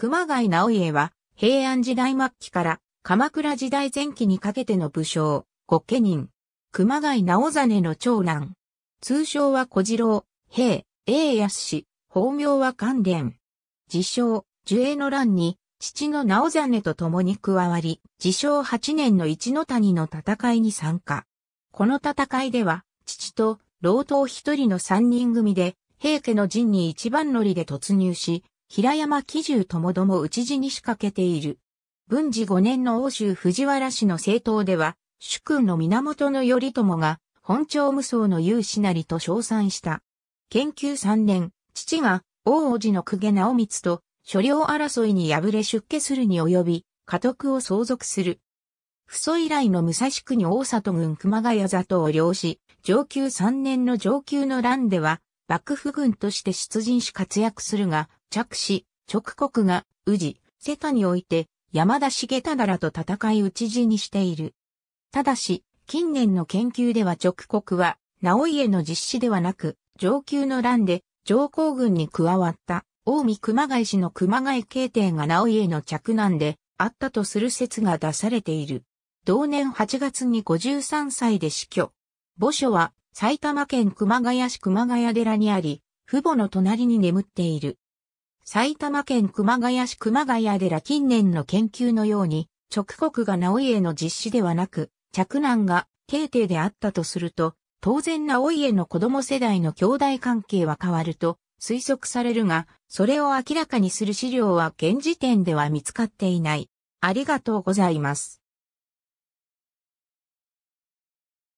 熊谷直家は、平安時代末期から鎌倉時代前期にかけての武将、御家人。熊谷直真の長男。通称は小次郎、平、英康氏、法名は関連。自称、樹栄の乱に、父の直真と共に加わり、自称8年の一の谷の戦いに参加。この戦いでは、父と、老頭一人の三人組で、平家の陣に一番乗りで突入し、平山喜重ともども討ち死に仕掛けている。文治5年の欧州藤原氏の政党では、主君の源頼朝が、本朝無双の勇士なりと称賛した。研究3年、父が、王王子の公家直光と、所領争いに敗れ出家するに及び、家督を相続する。父祖以来の武蔵国大里郡熊谷里を領し、上級3年の上級の乱では、幕府軍として出陣し活躍するが、着し、直国が、宇治、瀬田において、山田重忠らと戦い討ち死にしている。ただし、近年の研究では直国は、直家の実施ではなく、上級の乱で、上皇軍に加わった、大見熊谷氏の熊谷慶帝が直家の嫡男で、あったとする説が出されている。同年8月に53歳で死去。墓所は埼玉県熊谷市熊谷寺にあり、父母の隣に眠っている。埼玉県熊谷市熊谷寺近年の研究のように、直国が直家の実施ではなく、嫡男が慶帝であったとすると、当然直家の子供世代の兄弟関係は変わると推測されるが、それを明らかにする資料は現時点では見つかっていない。ありがとうございます。